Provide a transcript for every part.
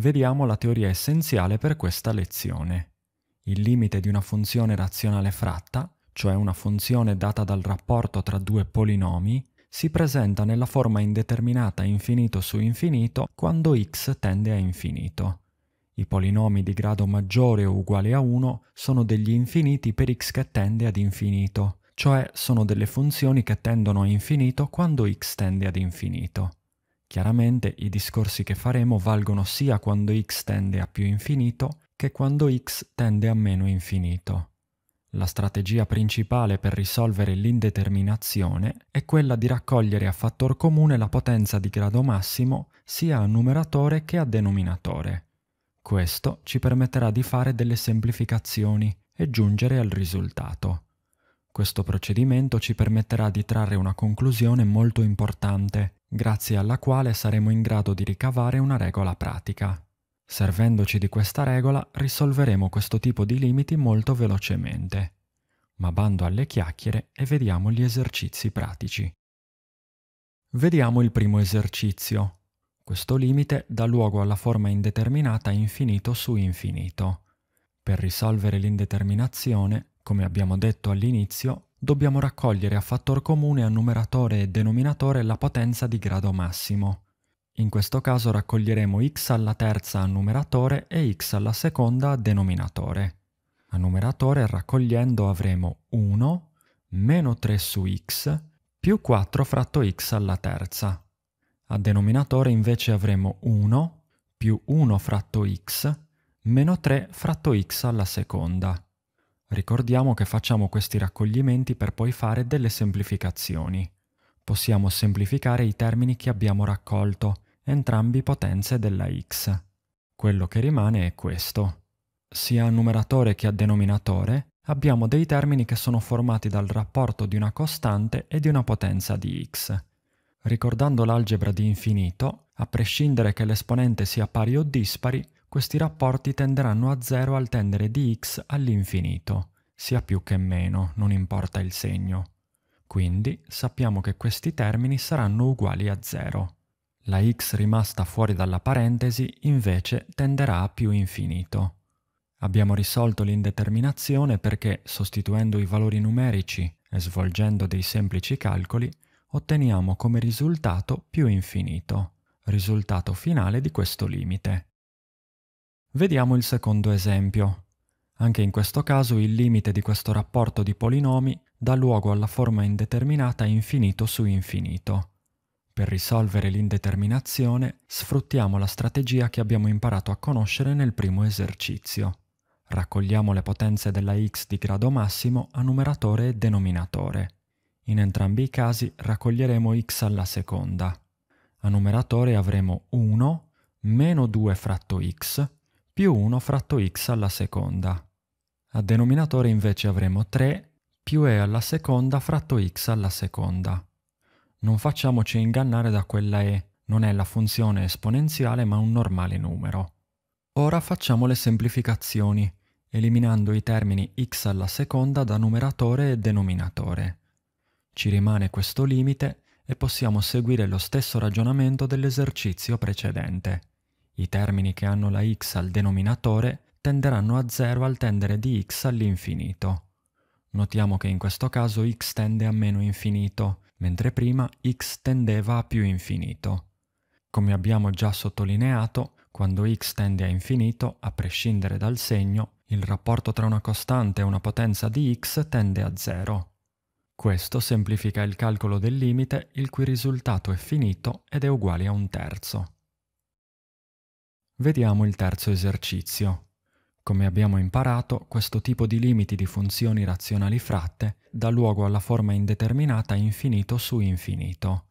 vediamo la teoria essenziale per questa lezione. Il limite di una funzione razionale fratta, cioè una funzione data dal rapporto tra due polinomi, si presenta nella forma indeterminata infinito su infinito quando x tende a infinito. I polinomi di grado maggiore o uguale a 1 sono degli infiniti per x che tende ad infinito, cioè sono delle funzioni che tendono a infinito quando x tende ad infinito. Chiaramente i discorsi che faremo valgono sia quando x tende a più infinito che quando x tende a meno infinito. La strategia principale per risolvere l'indeterminazione è quella di raccogliere a fattor comune la potenza di grado massimo sia a numeratore che a denominatore. Questo ci permetterà di fare delle semplificazioni e giungere al risultato. Questo procedimento ci permetterà di trarre una conclusione molto importante, grazie alla quale saremo in grado di ricavare una regola pratica. Servendoci di questa regola risolveremo questo tipo di limiti molto velocemente. Ma bando alle chiacchiere e vediamo gli esercizi pratici. Vediamo il primo esercizio. Questo limite dà luogo alla forma indeterminata infinito su infinito. Per risolvere l'indeterminazione come abbiamo detto all'inizio, dobbiamo raccogliere a fattor comune a numeratore e denominatore la potenza di grado massimo. In questo caso raccoglieremo x alla terza a numeratore e x alla seconda a denominatore. A numeratore raccogliendo avremo 1 meno 3 su x più 4 fratto x alla terza. A denominatore invece avremo 1 più 1 fratto x meno 3 fratto x alla seconda. Ricordiamo che facciamo questi raccoglimenti per poi fare delle semplificazioni. Possiamo semplificare i termini che abbiamo raccolto, entrambi potenze della x. Quello che rimane è questo. Sia a numeratore che a denominatore abbiamo dei termini che sono formati dal rapporto di una costante e di una potenza di x. Ricordando l'algebra di infinito, a prescindere che l'esponente sia pari o dispari, questi rapporti tenderanno a zero al tendere di x all'infinito sia più che meno, non importa il segno. Quindi sappiamo che questi termini saranno uguali a 0. La x rimasta fuori dalla parentesi invece tenderà a più infinito. Abbiamo risolto l'indeterminazione perché, sostituendo i valori numerici e svolgendo dei semplici calcoli, otteniamo come risultato più infinito, risultato finale di questo limite. Vediamo il secondo esempio, anche in questo caso il limite di questo rapporto di polinomi dà luogo alla forma indeterminata infinito su infinito. Per risolvere l'indeterminazione sfruttiamo la strategia che abbiamo imparato a conoscere nel primo esercizio. Raccogliamo le potenze della x di grado massimo a numeratore e denominatore. In entrambi i casi raccoglieremo x alla seconda. A numeratore avremo 1 meno 2 fratto x più 1 fratto x alla seconda. A denominatore invece avremo 3 più e alla seconda fratto x alla seconda. Non facciamoci ingannare da quella e, non è la funzione esponenziale ma un normale numero. Ora facciamo le semplificazioni, eliminando i termini x alla seconda da numeratore e denominatore. Ci rimane questo limite e possiamo seguire lo stesso ragionamento dell'esercizio precedente. I termini che hanno la x al denominatore tenderanno a 0 al tendere di x all'infinito. Notiamo che in questo caso x tende a meno infinito, mentre prima x tendeva a più infinito. Come abbiamo già sottolineato, quando x tende a infinito, a prescindere dal segno, il rapporto tra una costante e una potenza di x tende a 0. Questo semplifica il calcolo del limite, il cui risultato è finito ed è uguale a un terzo. Vediamo il terzo esercizio. Come abbiamo imparato, questo tipo di limiti di funzioni razionali fratte dà luogo alla forma indeterminata infinito su infinito.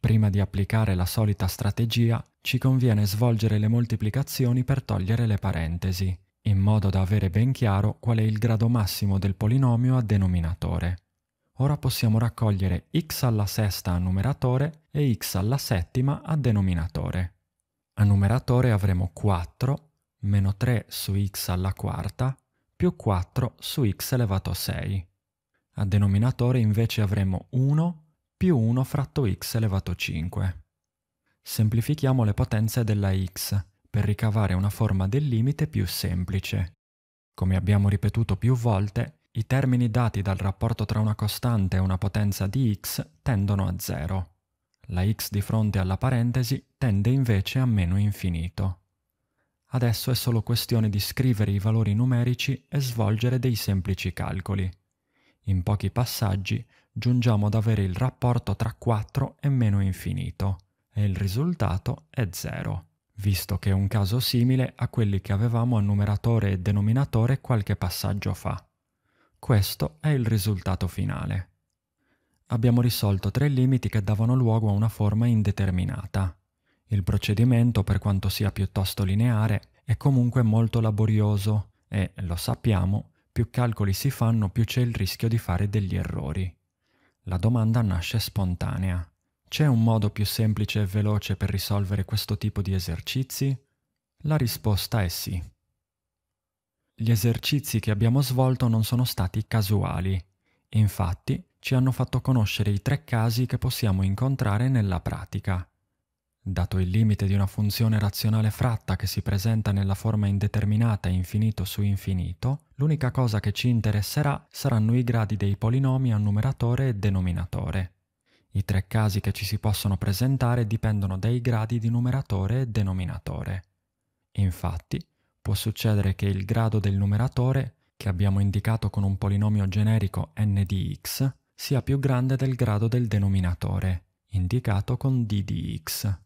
Prima di applicare la solita strategia, ci conviene svolgere le moltiplicazioni per togliere le parentesi, in modo da avere ben chiaro qual è il grado massimo del polinomio a denominatore. Ora possiamo raccogliere x alla sesta a numeratore e x alla settima a denominatore. A numeratore avremo 4 meno 3 su x alla quarta più 4 su x elevato a 6. A denominatore invece avremo 1 più 1 fratto x elevato a 5. Semplifichiamo le potenze della x per ricavare una forma del limite più semplice. Come abbiamo ripetuto più volte, i termini dati dal rapporto tra una costante e una potenza di x tendono a 0. La x di fronte alla parentesi tende invece a meno infinito. Adesso è solo questione di scrivere i valori numerici e svolgere dei semplici calcoli. In pochi passaggi giungiamo ad avere il rapporto tra 4 e meno infinito, e il risultato è 0, visto che è un caso simile a quelli che avevamo a numeratore e denominatore qualche passaggio fa. Questo è il risultato finale. Abbiamo risolto tre limiti che davano luogo a una forma indeterminata. Il procedimento, per quanto sia piuttosto lineare, è comunque molto laborioso e, lo sappiamo, più calcoli si fanno più c'è il rischio di fare degli errori. La domanda nasce spontanea. C'è un modo più semplice e veloce per risolvere questo tipo di esercizi? La risposta è sì. Gli esercizi che abbiamo svolto non sono stati casuali, infatti ci hanno fatto conoscere i tre casi che possiamo incontrare nella pratica. Dato il limite di una funzione razionale fratta che si presenta nella forma indeterminata infinito su infinito, l'unica cosa che ci interesserà saranno i gradi dei polinomi a numeratore e denominatore. I tre casi che ci si possono presentare dipendono dai gradi di numeratore e denominatore. Infatti, può succedere che il grado del numeratore, che abbiamo indicato con un polinomio generico n di x, sia più grande del grado del denominatore, indicato con d di x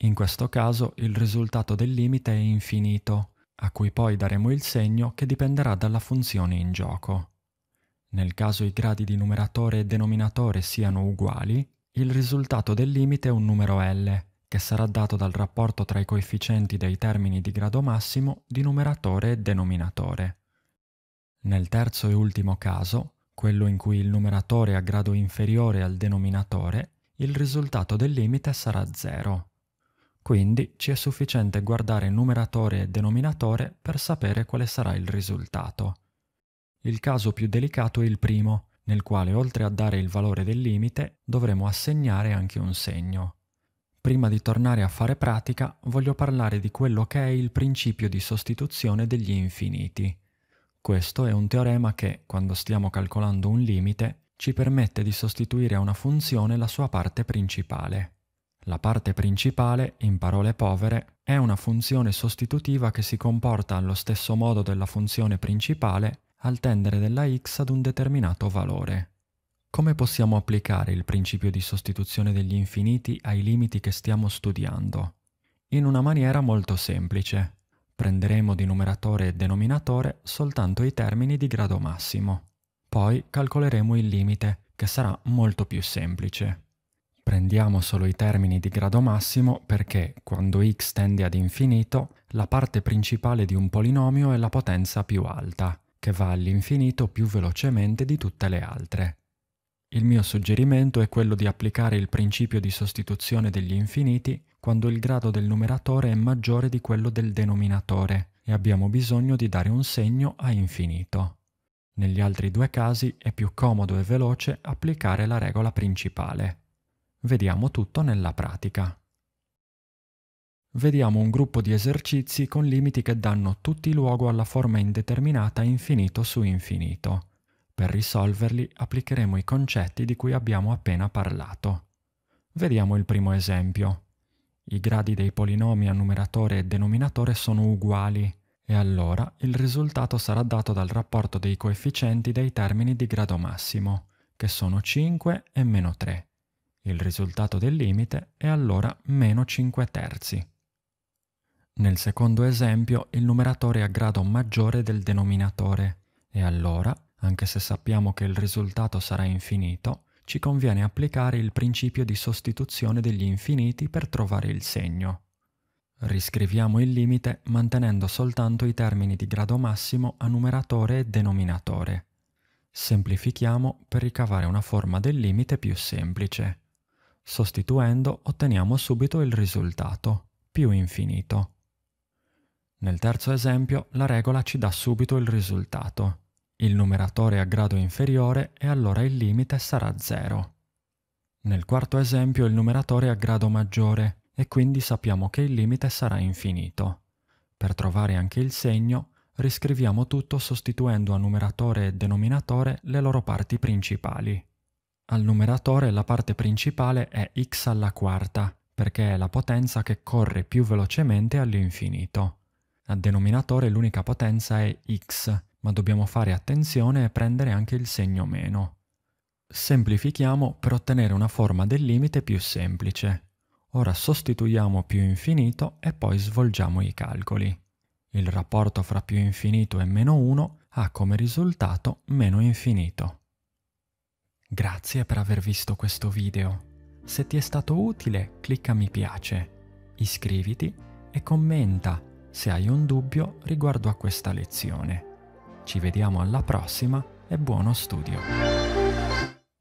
in questo caso il risultato del limite è infinito, a cui poi daremo il segno che dipenderà dalla funzione in gioco. Nel caso i gradi di numeratore e denominatore siano uguali, il risultato del limite è un numero L, che sarà dato dal rapporto tra i coefficienti dei termini di grado massimo di numeratore e denominatore. Nel terzo e ultimo caso, quello in cui il numeratore ha grado inferiore al denominatore, il risultato del limite sarà 0. Quindi ci è sufficiente guardare numeratore e denominatore per sapere quale sarà il risultato. Il caso più delicato è il primo, nel quale oltre a dare il valore del limite dovremo assegnare anche un segno. Prima di tornare a fare pratica voglio parlare di quello che è il principio di sostituzione degli infiniti. Questo è un teorema che, quando stiamo calcolando un limite, ci permette di sostituire a una funzione la sua parte principale. La parte principale, in parole povere, è una funzione sostitutiva che si comporta allo stesso modo della funzione principale al tendere della x ad un determinato valore. Come possiamo applicare il principio di sostituzione degli infiniti ai limiti che stiamo studiando? In una maniera molto semplice. Prenderemo di numeratore e denominatore soltanto i termini di grado massimo. Poi calcoleremo il limite, che sarà molto più semplice. Prendiamo solo i termini di grado massimo perché, quando x tende ad infinito, la parte principale di un polinomio è la potenza più alta, che va all'infinito più velocemente di tutte le altre. Il mio suggerimento è quello di applicare il principio di sostituzione degli infiniti quando il grado del numeratore è maggiore di quello del denominatore e abbiamo bisogno di dare un segno a infinito. Negli altri due casi è più comodo e veloce applicare la regola principale. Vediamo tutto nella pratica. Vediamo un gruppo di esercizi con limiti che danno tutti luogo alla forma indeterminata infinito su infinito. Per risolverli applicheremo i concetti di cui abbiamo appena parlato. Vediamo il primo esempio. I gradi dei polinomi a numeratore e denominatore sono uguali, e allora il risultato sarà dato dal rapporto dei coefficienti dei termini di grado massimo, che sono 5 e meno 3, il risultato del limite è allora meno 5 terzi. Nel secondo esempio il numeratore è a grado maggiore del denominatore e allora, anche se sappiamo che il risultato sarà infinito, ci conviene applicare il principio di sostituzione degli infiniti per trovare il segno. Riscriviamo il limite mantenendo soltanto i termini di grado massimo a numeratore e denominatore. Semplifichiamo per ricavare una forma del limite più semplice. Sostituendo otteniamo subito il risultato, più infinito. Nel terzo esempio la regola ci dà subito il risultato. Il numeratore è a grado inferiore e allora il limite sarà 0. Nel quarto esempio il numeratore è a grado maggiore e quindi sappiamo che il limite sarà infinito. Per trovare anche il segno, riscriviamo tutto sostituendo a numeratore e denominatore le loro parti principali. Al numeratore la parte principale è x alla quarta, perché è la potenza che corre più velocemente all'infinito. Al denominatore l'unica potenza è x, ma dobbiamo fare attenzione e prendere anche il segno meno. Semplifichiamo per ottenere una forma del limite più semplice. Ora sostituiamo più infinito e poi svolgiamo i calcoli. Il rapporto fra più infinito e meno 1 ha come risultato meno infinito. Grazie per aver visto questo video. Se ti è stato utile, clicca mi piace, iscriviti e commenta se hai un dubbio riguardo a questa lezione. Ci vediamo alla prossima e buono studio!